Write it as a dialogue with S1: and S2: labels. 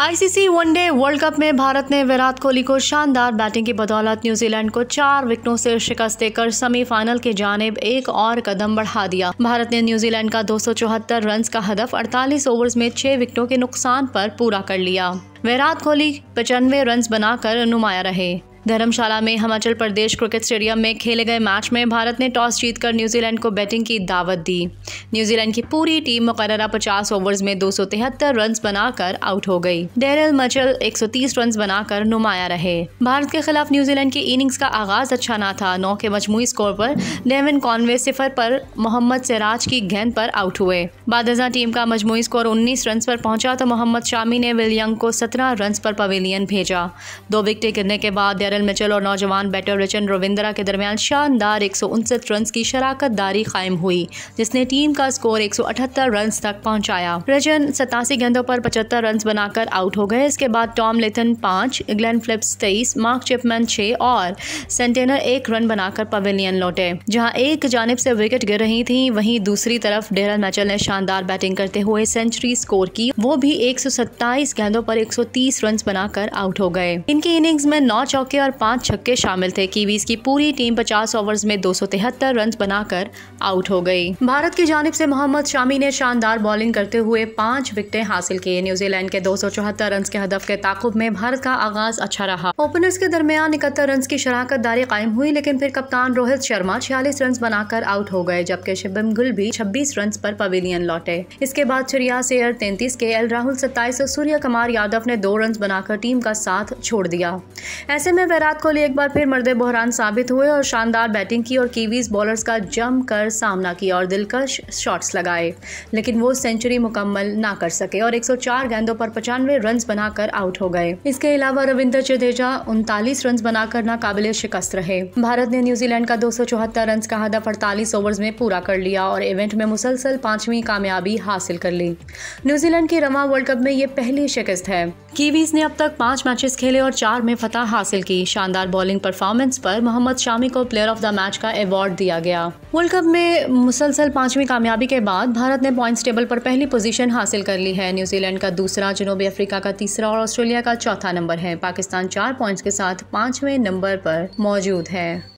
S1: ICC one day world cup में भारत ने विराट कोहली को शानदार बैटिंग की बदौलत न्यूजीलैंड को चार विकेटों से शिकस्त देकर सेमीफाइनल की जानेब एक और कदम बढ़ा दिया भारत ने न्यूजीलैंड का दो रन का हदफ 48 ओवर्स में छह विकेटों के नुकसान पर पूरा कर लिया विराट कोहली पचानवे रन बनाकर नुमाया रहे धर्मशाला में हिमाचल प्रदेश क्रिकेट स्टेडियम में खेले गए मैच में भारत ने टॉस जीतकर न्यूजीलैंड को बैटिंग की दावत दी न्यूजीलैंड की पूरी टीम मुकर पचास ओवर्स में दो रन बनाकर आउट हो गई डेरल मचल 130 रन बनाकर नुमाया रहे भारत के खिलाफ न्यूजीलैंड की इनिंग्स का आगाज अच्छा ना था नौ के मजमू स्कोर पर डेविन कॉनवे सिफर पर मोहम्मद सिराज की गेंद पर आउट हुए बादजा टीम का मजमू स्कोर उन्नीस रन पर पहुंचा तो मोहम्मद शामी ने विलियंग को सत्रह रन पर पवेलियन भेजा दो विकेट गिरने के बाद डेरल कैरन मिचल और नौजवान बैटर रचन रविंद्रा के दरमियान शानदार एक रन की शराकत दारी कायम हुई जिसने टीम का स्कोर एक रन तक पहुँचाया रचन सतासी गेंदों पर पचहत्तर रन बनाकर आउट हो गए इसके बाद टॉम लेथन पाँच ग्लेन फ्लिप्स तेईस मार्क चिपमैन छह और सेंटेनर एक रन बनाकर पवेलियन लौटे जहाँ एक जानब से विकेट गिर रही थी वहीं दूसरी तरफ डेरल मैचल ने शानदार बैटिंग करते हुए सेंचुरी स्कोर की वो भी एक गेंदों पर 130 रन बनाकर आउट हो गए इनकी इनिंग्स में नौ चौके पाँच छक्के शामिल थे कीवीज की पूरी टीम 50 ओवर्स में दो रन बनाकर आउट हो गई भारत की जानब से मोहम्मद शामी ने शानदार बॉलिंग करते हुए पाँच विकेटें हासिल की न्यूजीलैंड के दो रन के हदफ के ताकुब में भारत का आगाज अच्छा रहा ओपनर्स के दरमियान इकहत्तर रन की शराकत दारी कायम हुई लेकिन फिर कप्तान रोहित शर्मा छियालीस रन बनाकर आउट हो गए जबकि शिबम गुल भी छब्बीस रन पर पवेलियन लौटे इसके बाद श्रेया सेयर तैंतीस के एल राहुल सत्ताईस और सूर्य कुमार यादव ने दो रन बनाकर टीम का साथ छोड़ दिया ऐसे में विराट कोहली एक बार फिर मर्द बहरान साबित हुए और शानदार बैटिंग की और कीवीज बॉलर्स का जम कर सामना किया और दिलकश शॉट्स लगाए लेकिन वो सेंचुरी मुकम्मल ना कर सके और 104 गेंदों पर पचानवे रन बनाकर आउट हो गए इसके अलावा रविंदर जडेजा उनतालीस रन बनाकर नाकाबिले शिकस्त रहे भारत ने न्यूजीलैंड का दो रन का हदफ अड़तालीस ओवर में पूरा कर लिया और इवेंट में मुसलसल पांचवी कामयाबी हासिल कर ली न्यूजीलैंड की रमा वर्ल्ड कप में ये पहली शिकस्त है कीवीज ने अब तक पांच मैचेस खेले और चार में फतह हासिल की शानदार बॉलिंग परफॉर्मेंस पर मोहम्मद शामी को प्लेयर ऑफ द मैच का अवार्ड दिया गया वर्ल्ड कप में मुसलसल पांचवी कामयाबी के बाद भारत ने पॉइंट्स टेबल पर पहली पोजीशन हासिल कर ली है न्यूजीलैंड का दूसरा जनूबी अफ्रीका का तीसरा और ऑस्ट्रेलिया का चौथा नंबर है पाकिस्तान चार पॉइंट्स के साथ पांचवें नंबर पर मौजूद है